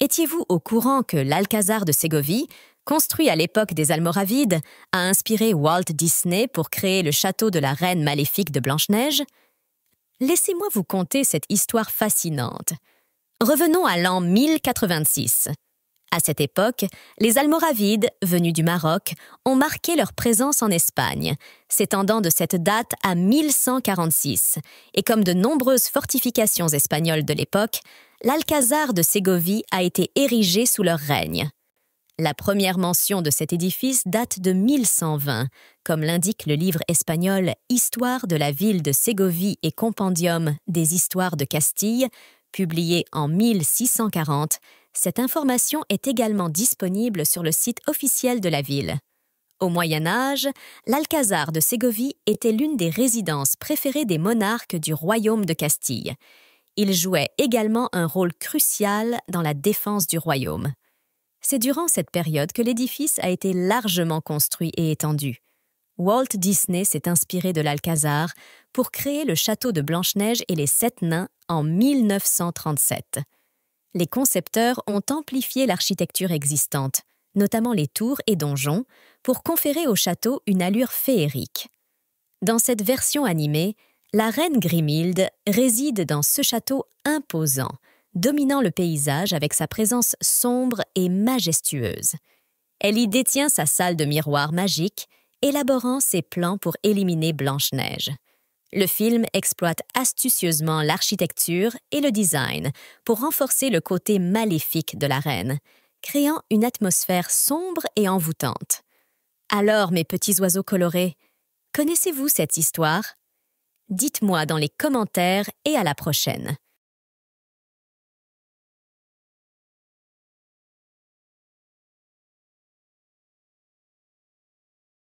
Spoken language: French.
Étiez-vous au courant que l'Alcazar de Ségovie, construit à l'époque des Almoravides, a inspiré Walt Disney pour créer le château de la reine maléfique de Blanche-Neige Laissez-moi vous conter cette histoire fascinante. Revenons à l'an 1086. À cette époque, les Almoravides, venus du Maroc, ont marqué leur présence en Espagne, s'étendant de cette date à 1146, et comme de nombreuses fortifications espagnoles de l'époque, l'Alcazar de Ségovie a été érigé sous leur règne. La première mention de cet édifice date de 1120, comme l'indique le livre espagnol Histoire de la ville de Ségovie et Compendium des histoires de Castille, publié en 1640. Cette information est également disponible sur le site officiel de la ville. Au Moyen Âge, l'Alcazar de Ségovie était l'une des résidences préférées des monarques du royaume de Castille il jouait également un rôle crucial dans la défense du royaume. C'est durant cette période que l'édifice a été largement construit et étendu. Walt Disney s'est inspiré de l'Alcazar pour créer le château de Blanche-Neige et les Sept Nains en 1937. Les concepteurs ont amplifié l'architecture existante, notamment les tours et donjons, pour conférer au château une allure féerique. Dans cette version animée, la reine Grimilde réside dans ce château imposant, dominant le paysage avec sa présence sombre et majestueuse. Elle y détient sa salle de miroir magique, élaborant ses plans pour éliminer Blanche-Neige. Le film exploite astucieusement l'architecture et le design pour renforcer le côté maléfique de la reine, créant une atmosphère sombre et envoûtante. Alors, mes petits oiseaux colorés, connaissez-vous cette histoire Dites-moi dans les commentaires et à la prochaine.